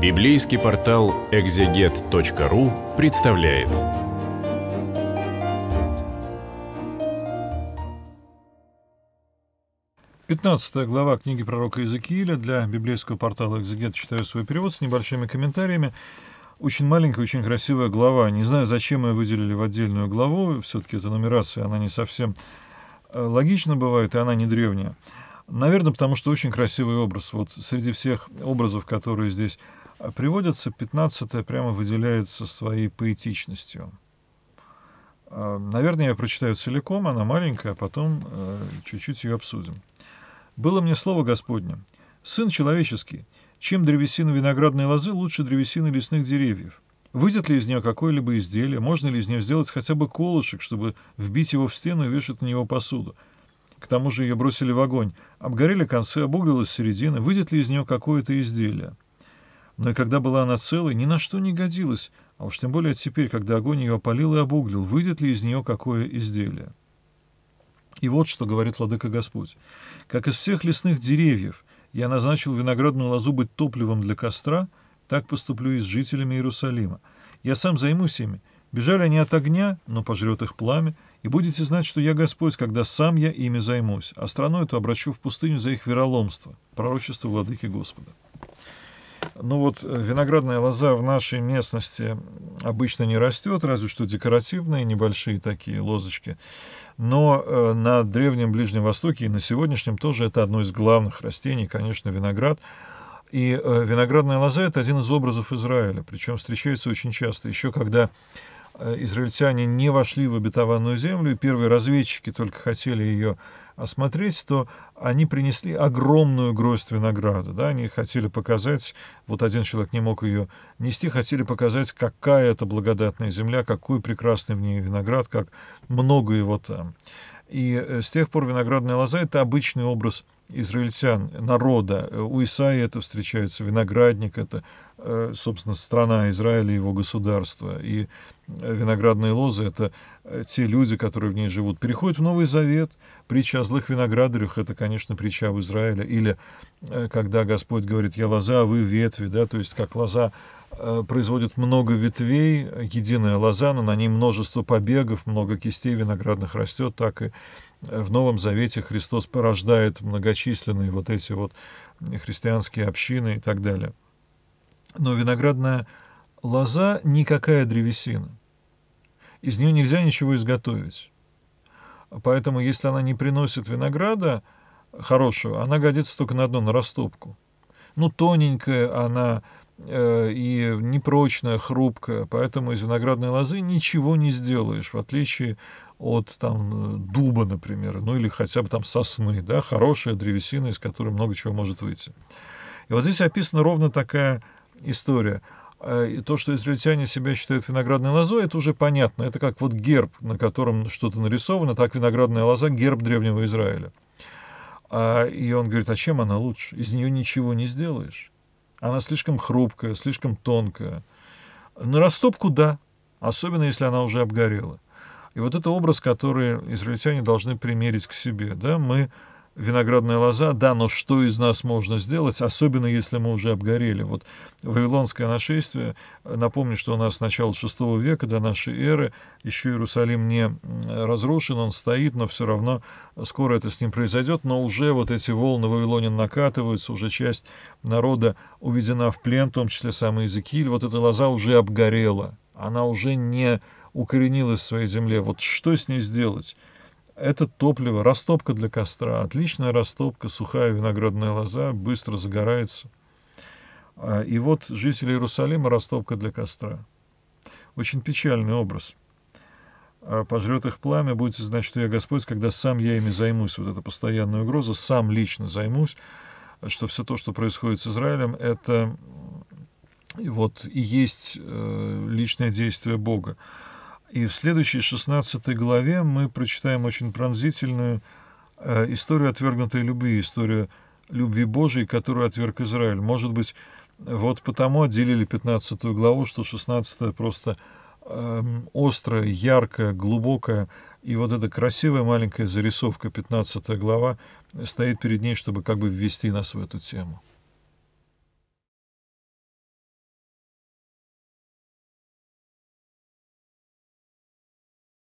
Библейский портал экзегет.ру представляет. Пятнадцатая глава книги пророка Иезекииля для библейского портала «Экзегет» читаю свой перевод с небольшими комментариями. Очень маленькая, очень красивая глава. Не знаю, зачем ее выделили в отдельную главу. Все-таки эта нумерация, она не совсем э, логична бывает, и она не древняя. Наверное, потому что очень красивый образ. Вот среди всех образов, которые здесь а приводится 15 прямо выделяется своей поэтичностью. А, наверное, я прочитаю целиком, она маленькая, а потом э, чуть-чуть ее обсудим. «Было мне слово Господне. Сын человеческий, чем древесина виноградной лозы лучше древесины лесных деревьев? Выйдет ли из нее какое-либо изделие? Можно ли из нее сделать хотя бы колышек, чтобы вбить его в стену и вешать на него посуду? К тому же ее бросили в огонь. Обгорели концы, обуглилась середина. Выйдет ли из нее какое-то изделие?» Но и когда была она целой, ни на что не годилась, а уж тем более теперь, когда огонь ее опалил и обуглил, выйдет ли из нее какое изделие. И вот что говорит Владыка Господь. «Как из всех лесных деревьев я назначил виноградную лозу быть топливом для костра, так поступлю и с жителями Иерусалима. Я сам займусь ими. Бежали они от огня, но пожрет их пламя, и будете знать, что я Господь, когда сам я ими займусь, а страну эту обращу в пустыню за их вероломство, пророчество Владыки Господа». Ну вот э, виноградная лоза в нашей местности обычно не растет, разве что декоративные небольшие такие лозочки. Но э, на Древнем Ближнем Востоке и на сегодняшнем тоже это одно из главных растений, конечно, виноград. И э, виноградная лоза – это один из образов Израиля, причем встречается очень часто. Еще когда израильтяне не вошли в обетованную землю, и первые разведчики только хотели ее осмотреть, то они принесли огромную гроздь винограда. Да? Они хотели показать, вот один человек не мог ее нести, хотели показать, какая это благодатная земля, какой прекрасный в ней виноград, как много его там. И э, с тех пор виноградная лоза — это обычный образ израильтян, народа. Э, у Исаи это встречается, виноградник — это Э, собственно, страна Израиля и его государство. И э, виноградные лозы — это э, те люди, которые в ней живут. Переходит в Новый Завет. Притча о злых виноградарях — это, конечно, притча об Израиле. Или когда Господь говорит «я лоза, а вы ветви», да, то есть как лоза производит много ветвей, единая лоза, но на ней множество побегов, много кистей виноградных растет, так и в Новом Завете Христос порождает многочисленные вот эти вот христианские общины и так далее. Но виноградная лоза — никакая древесина. Из нее нельзя ничего изготовить. Поэтому, если она не приносит винограда хорошего, она годится только на одну, на растопку. Ну, тоненькая она э, и непрочная, хрупкая, поэтому из виноградной лозы ничего не сделаешь, в отличие от там дуба, например, ну или хотя бы там сосны, да, хорошая древесина, из которой много чего может выйти. И вот здесь описана ровно такая история. А, и то, что израильтяне себя считают виноградной лозой, это уже понятно. Это как вот герб, на котором что-то нарисовано, так виноградная лоза — герб Древнего Израиля. А, и он говорит, а чем она лучше? Из нее ничего не сделаешь. Она слишком хрупкая, слишком тонкая. На растопку — да, особенно если она уже обгорела. И вот это образ, который израильтяне должны примерить к себе. Да? Мы виноградная лоза, да, но что из нас можно сделать, особенно если мы уже обгорели. Вот Вавилонское нашествие, э, напомню, что у нас с начала века до нашей эры еще Иерусалим не разрушен, он стоит, но все равно скоро это с ним произойдет, но уже вот эти волны Вавилонин накатываются, уже часть народа уведена в плен, в том числе самый Иезекииль, вот эта лоза уже обгорела, она уже не укоренилась в своей земле. Вот что с ней сделать? Это топливо, растопка для костра, отличная растопка, сухая виноградная лоза, быстро загорается. А, и вот жители Иерусалима растопка для костра. Очень печальный образ. А, пожрет их пламя, будет знать, что я Господь, когда сам я ими займусь. Вот эта постоянная угроза, сам лично займусь, что все то, что происходит с Израилем, это вот и есть э, личное действие Бога. И в следующей 16 главе мы прочитаем очень пронзительную э, историю отвергнутой любви, историю любви Божией, которую отверг Израиль. Может быть, вот потому отделили 15 главу, что 16 просто эм, острая, яркая, глубокая, и вот эта красивая маленькая зарисовка, 15 глава, стоит перед ней, чтобы как бы ввести нас в эту тему.